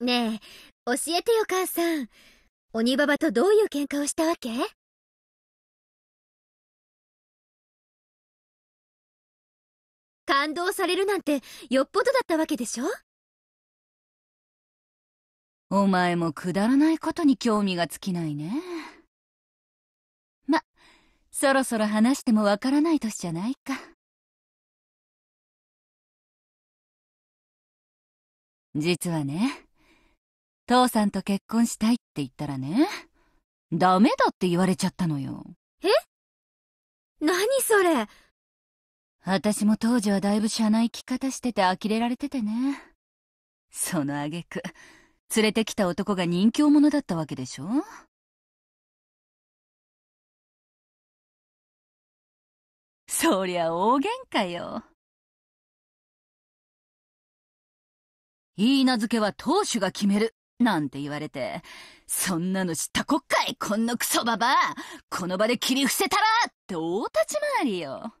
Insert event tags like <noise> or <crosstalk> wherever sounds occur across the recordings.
ねえ、教えてよ母さん。鬼ババとどういう喧嘩をしたわけ感動されるなんてよっぽどだったわけでしょお前もくだらないことに興味が尽きないね。ま、そろそろ話してもわからない年じゃないか。実はね。父さんと結婚したいって言ったらね、ダメだって言われちゃったのよ。え何それ私も当時はだいぶ社内着方してて呆れられててね。その挙句、連れてきた男が人気者だったわけでしょそりゃ大喧嘩よ。いい名付けは当主が決める。なんて言われて、そんなの知ったこっかいこんなクソババアこの場で切り伏せたらって大立ち回りよ。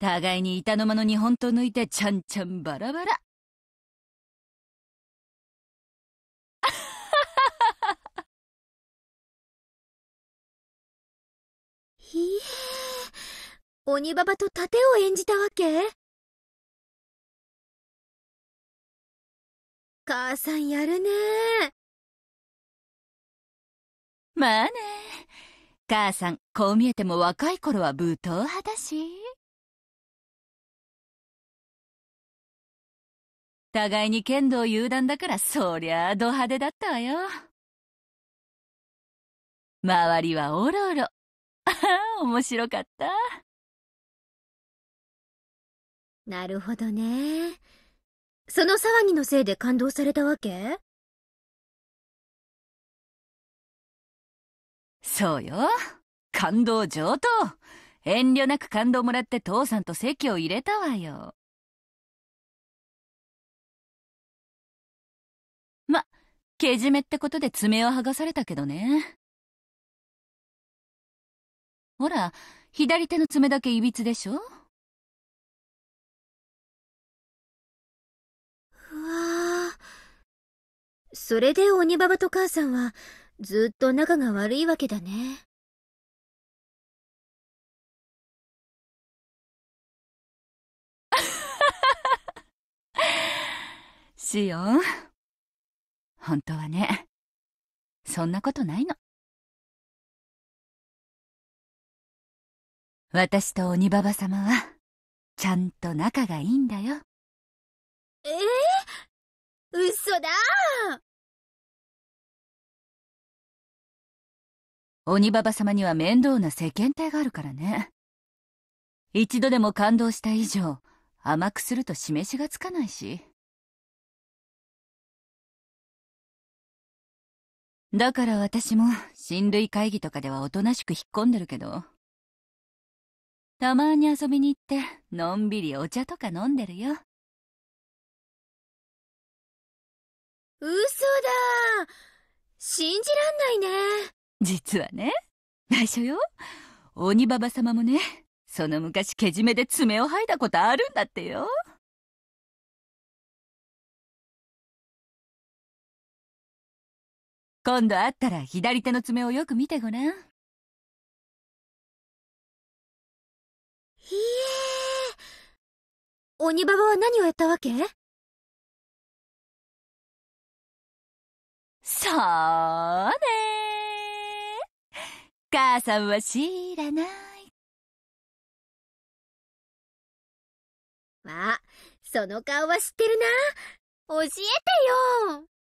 互いに板の間の日本刀抜いてちゃんちゃんバラバラ。いえ、鬼ババと盾を演じたわけ母さんやるねまあね母さんこう見えても若い頃は武闘派だし互いに剣道有断だからそりゃあド派手だったわよ周りはおろおろああ <laughs> 面白かったなるほどねその騒ぎのせいで感動されたわけそうよ。感動上等。遠慮なく感動もらって父さんと席を入れたわよ。ま、けじめってことで爪を剥がされたけどね。ほら、左手の爪だけいびつでしょそれで鬼ババと母さんはずっと仲が悪いわけだね。シオン。本当はね、そんなことないの。私と鬼ババ様は、ちゃんと仲がいいんだよ。ええー嘘だ鬼ババ様には面倒な世間体があるからね。一度でも感動した以上、甘くすると示しがつかないし。だから私も親類会議とかではおとなしく引っ込んでるけど、たまに遊びに行って、のんびりお茶とか飲んでるよ。嘘だ信じらんないね実はね内緒よ鬼馬場様もねその昔けじめで爪を吐いたことあるんだってよ今度会ったら左手の爪をよく見てごらんいえ鬼ババは何をやったわけそうね母さんは知らない。わ、その顔は知ってるな。教えてよ。